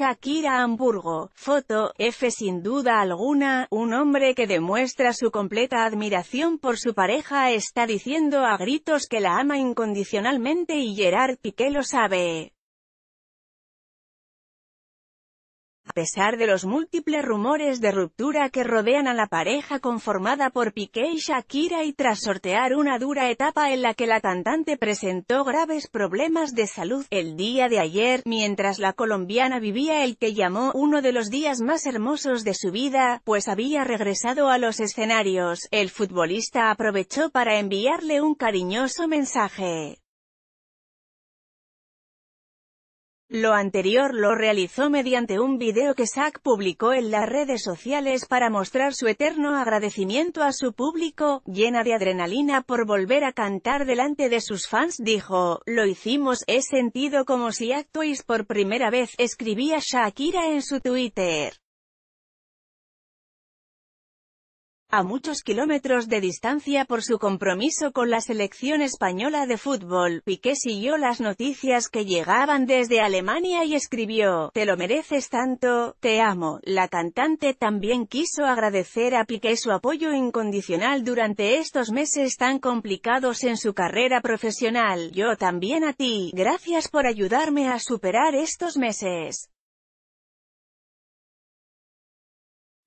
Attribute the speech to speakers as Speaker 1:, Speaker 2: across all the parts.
Speaker 1: Shakira Hamburgo, foto, F sin duda alguna, un hombre que demuestra su completa admiración por su pareja está diciendo a gritos que la ama incondicionalmente y Gerard Piqué lo sabe. A pesar de los múltiples rumores de ruptura que rodean a la pareja conformada por Piqué y Shakira y tras sortear una dura etapa en la que la cantante presentó graves problemas de salud el día de ayer, mientras la colombiana vivía el que llamó uno de los días más hermosos de su vida, pues había regresado a los escenarios, el futbolista aprovechó para enviarle un cariñoso mensaje. Lo anterior lo realizó mediante un video que Zack publicó en las redes sociales para mostrar su eterno agradecimiento a su público, llena de adrenalina por volver a cantar delante de sus fans dijo, lo hicimos, he sentido como si actuéis por primera vez, escribía Shakira en su Twitter. a muchos kilómetros de distancia por su compromiso con la selección española de fútbol, Piqué siguió las noticias que llegaban desde Alemania y escribió, «Te lo mereces tanto, te amo». La cantante también quiso agradecer a Piqué su apoyo incondicional durante estos meses tan complicados en su carrera profesional. «Yo también a ti, gracias por ayudarme a superar estos meses».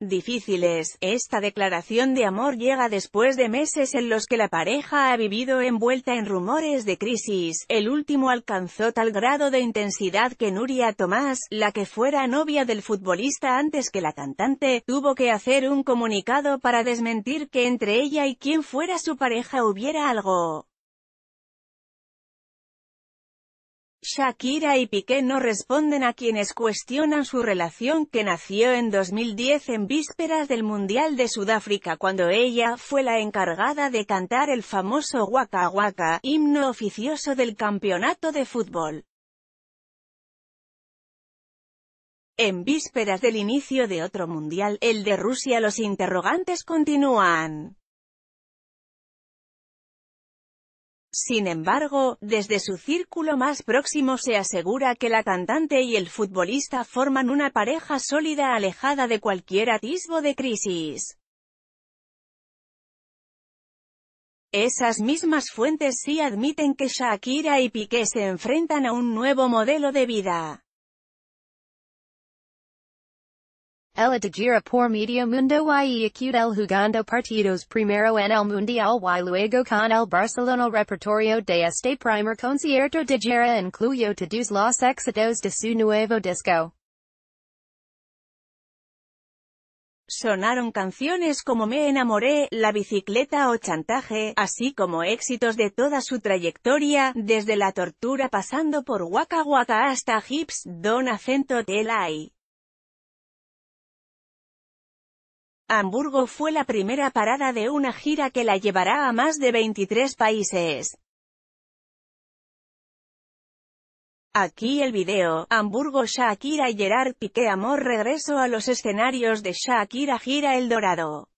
Speaker 1: difíciles. Esta declaración de amor llega después de meses en los que la pareja ha vivido envuelta en rumores de crisis. El último alcanzó tal grado de intensidad que Nuria Tomás, la que fuera novia del futbolista antes que la cantante, tuvo que hacer un comunicado para desmentir que entre ella y quien fuera su pareja hubiera algo Shakira y Piqué no responden a quienes cuestionan su relación que nació en 2010 en vísperas del Mundial de Sudáfrica cuando ella fue la encargada de cantar el famoso Waka Waka, himno oficioso del campeonato de fútbol. En vísperas del inicio de otro Mundial, el de Rusia los interrogantes continúan. Sin embargo, desde su círculo más próximo se asegura que la cantante y el futbolista forman una pareja sólida alejada de cualquier atisbo de crisis. Esas mismas fuentes sí admiten que Shakira y Piqué se enfrentan a un nuevo modelo de vida. de gira por medio mundo y acute el jugando partidos primero en el mundial y luego con el Barcelona repertorio de este primer concierto de Gira incluyó todos los éxitos de su nuevo disco. Sonaron canciones como Me enamoré, La bicicleta o Chantaje, así como éxitos de toda su trayectoria, desde la tortura pasando por Waka Waka hasta Hips, Don Acento Telai. Hamburgo fue la primera parada de una gira que la llevará a más de 23 países. Aquí el video, Hamburgo Shakira y Gerard Piqué Amor Regreso a los escenarios de Shakira Gira El Dorado.